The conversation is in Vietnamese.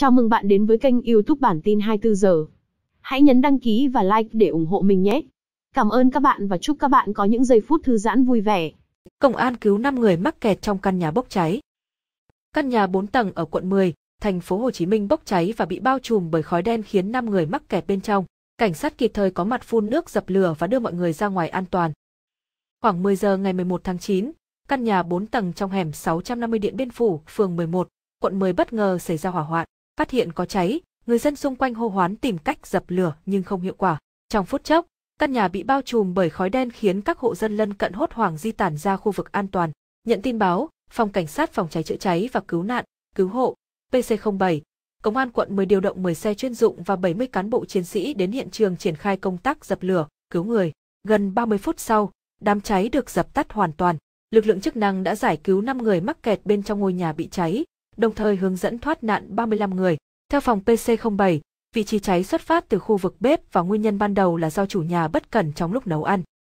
Chào mừng bạn đến với kênh YouTube bản tin 24 giờ. Hãy nhấn đăng ký và like để ủng hộ mình nhé. Cảm ơn các bạn và chúc các bạn có những giây phút thư giãn vui vẻ. Công an cứu 5 người mắc kẹt trong căn nhà bốc cháy. Căn nhà 4 tầng ở quận 10, thành phố Hồ Chí Minh bốc cháy và bị bao trùm bởi khói đen khiến 5 người mắc kẹt bên trong. Cảnh sát kịp thời có mặt phun nước dập lửa và đưa mọi người ra ngoài an toàn. Khoảng 10 giờ ngày 11 tháng 9, căn nhà 4 tầng trong hẻm 650 Điện Biên Phủ, phường 11, quận 10 bất ngờ xảy ra hỏa hoạn phát hiện có cháy, người dân xung quanh hô hoán tìm cách dập lửa nhưng không hiệu quả. Trong phút chốc, căn nhà bị bao trùm bởi khói đen khiến các hộ dân lân cận hốt hoảng di tản ra khu vực an toàn. Nhận tin báo, phòng cảnh sát phòng cháy chữa cháy và cứu nạn, cứu hộ, PC07, công an quận 10 điều động 10 xe chuyên dụng và 70 cán bộ chiến sĩ đến hiện trường triển khai công tác dập lửa, cứu người. Gần 30 phút sau, đám cháy được dập tắt hoàn toàn. Lực lượng chức năng đã giải cứu 5 người mắc kẹt bên trong ngôi nhà bị cháy, đồng thời hướng dẫn thoát nạn 35 người. Theo phòng PC07, vị trí cháy xuất phát từ khu vực bếp và nguyên nhân ban đầu là do chủ nhà bất cẩn trong lúc nấu ăn.